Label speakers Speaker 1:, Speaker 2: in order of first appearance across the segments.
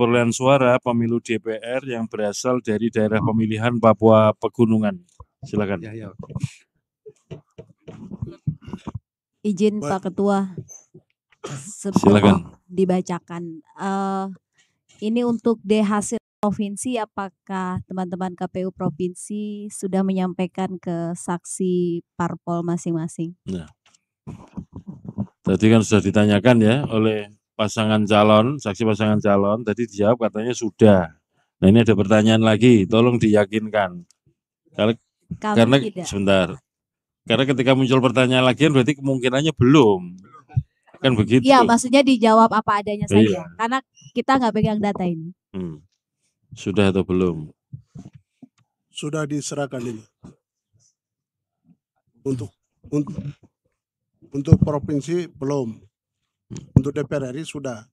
Speaker 1: perolehan suara pemilu DPR yang berasal dari daerah pemilihan Papua Pegunungan. Silakan. Ya, ya.
Speaker 2: Izin Pak Ketua silakan dibacakan. Uh, ini untuk D hasil provinsi apakah teman-teman KPU provinsi sudah menyampaikan ke saksi parpol masing-masing?
Speaker 1: Nah, tadi kan sudah ditanyakan ya oleh pasangan calon, saksi pasangan calon tadi dijawab katanya sudah. Nah ini ada pertanyaan lagi, tolong diyakinkan. Karena, Kami karena tidak. sebentar, karena ketika muncul pertanyaan lagi kan berarti kemungkinannya belum, kan begitu? Iya, maksudnya
Speaker 2: dijawab apa adanya iya. saja. Iya. Karena kita nggak pegang data ini. Hmm.
Speaker 1: Sudah atau belum?
Speaker 2: Sudah diserahkan ini untuk untuk untuk provinsi belum untuk DPR RI sudah.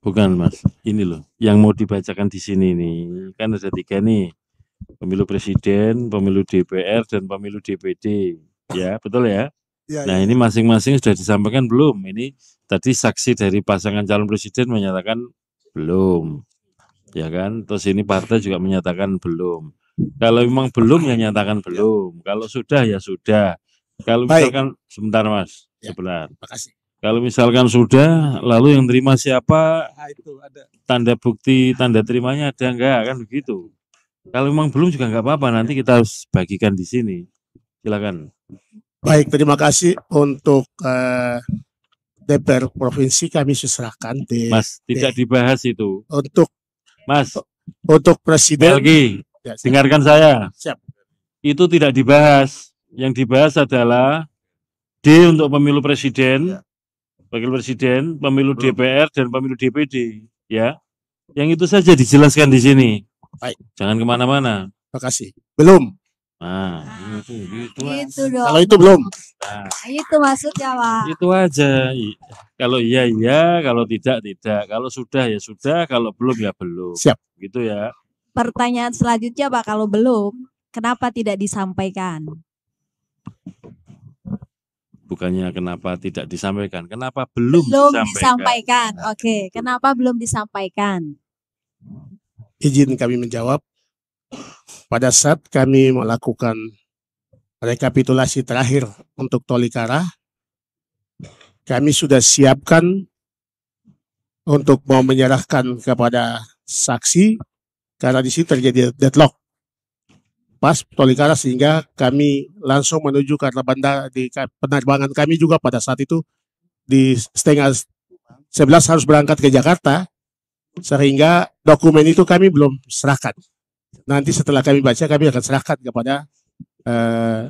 Speaker 1: Bukan Mas, ini loh yang mau dibacakan di sini nih. Kan ada tiga nih, pemilu presiden, pemilu DPR, dan pemilu DPD. Ya, betul ya? ya, ya. nah ya. ini masing-masing sudah disampaikan belum? Ini tadi saksi dari pasangan calon presiden menyatakan belum. Ya kan? Terus ini partai juga menyatakan belum. Kalau memang belum ya nyatakan ya. belum. Kalau sudah ya sudah. Kalau Baik. misalkan sebentar Mas, ya. sebentar. kasih. Kalau misalkan sudah, lalu yang terima siapa? Ah, itu ada. Tanda bukti, tanda terimanya ada enggak kan begitu? Kalau memang belum juga enggak apa-apa, nanti kita harus bagikan di sini. Silakan.
Speaker 2: Baik, terima kasih untuk uh, DPR provinsi kami serahkan di Mas, di,
Speaker 1: tidak dibahas itu.
Speaker 2: Untuk Mas, untuk presiden lagi. Ya, dengarkan saya. Siap.
Speaker 1: Itu tidak dibahas. Yang dibahas adalah D untuk pemilu presiden. Ya wakil presiden, pemilu Belum. DPR dan pemilu DPD, ya. Yang itu saja dijelaskan di sini. Baik. Jangan kemana-mana. Terima kasih. Belum. Nah, nah itu, itu,
Speaker 2: itu dong. Kalau itu belum. Nah, itu maksudnya, Pak.
Speaker 1: Itu aja. Kalau iya iya, kalau tidak tidak. Kalau sudah ya sudah, kalau belum ya belum. Siap. Gitu ya.
Speaker 2: Pertanyaan selanjutnya, Pak, kalau belum, kenapa tidak disampaikan?
Speaker 1: bukannya kenapa
Speaker 2: tidak disampaikan, kenapa belum, belum disampaikan. disampaikan. Nah, Oke, itu. kenapa belum disampaikan? Izin kami menjawab. Pada saat kami melakukan rekapitulasi terakhir untuk Tolikara, kami sudah siapkan untuk mau menyerahkan kepada saksi karena di sini terjadi deadlock. Pas Tolikara sehingga kami langsung menuju karena bandara di penerbangan kami juga pada saat itu di setengah sebelas harus berangkat ke Jakarta sehingga dokumen itu kami belum serahkan. Nanti setelah kami baca kami akan serahkan kepada eh,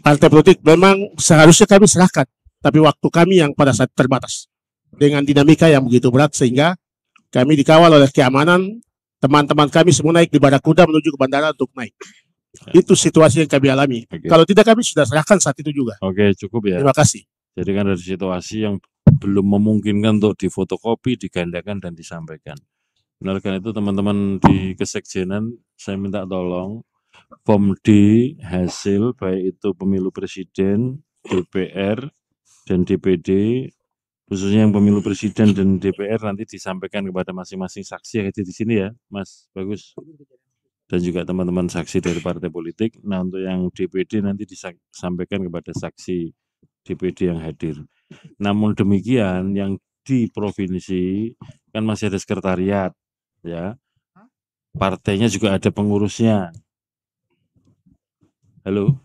Speaker 2: partai politik. Memang seharusnya kami serahkan, tapi waktu kami yang pada saat terbatas dengan dinamika yang begitu berat sehingga kami dikawal oleh keamanan teman-teman kami semua naik di kuda menuju ke bandara untuk naik. Okay. Itu situasi yang kami alami. Okay. Kalau tidak kami sudah serahkan saat itu juga. Oke, okay, cukup ya. Terima kasih.
Speaker 1: Jadi kan dari situasi yang belum memungkinkan untuk difotokopi, digandakan dan disampaikan. Benar itu teman-teman di kesekjenan saya minta tolong form D hasil baik itu pemilu presiden, DPR dan DPD khususnya yang pemilu presiden dan DPR nanti disampaikan kepada masing-masing saksi yang ada di sini ya, Mas Bagus. Dan juga teman-teman saksi dari partai politik. Nah, untuk yang DPD nanti disampaikan kepada saksi DPD yang hadir. Namun demikian yang di provinsi kan masih ada sekretariat ya. Partainya juga ada pengurusnya. Halo.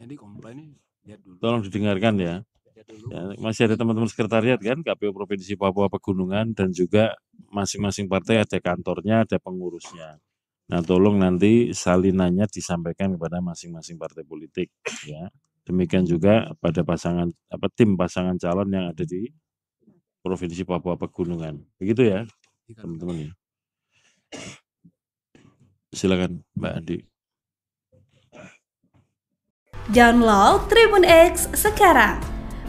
Speaker 1: Jadi komplain ya Tolong didengarkan ya. Iya, ya, masih ada teman-teman sekretariat kan KPU Provinsi Papua Pegunungan dan juga masing-masing partai ada kantornya, ada pengurusnya. Nah, tolong nanti salinannya disampaikan kepada masing-masing partai politik ya. Demikian juga pada pasangan apa tim pasangan calon yang ada di Provinsi Papua Pegunungan. Begitu ya, iya, teman-teman ya. Silakan Mbak Andi.
Speaker 2: Download Tribun X sekarang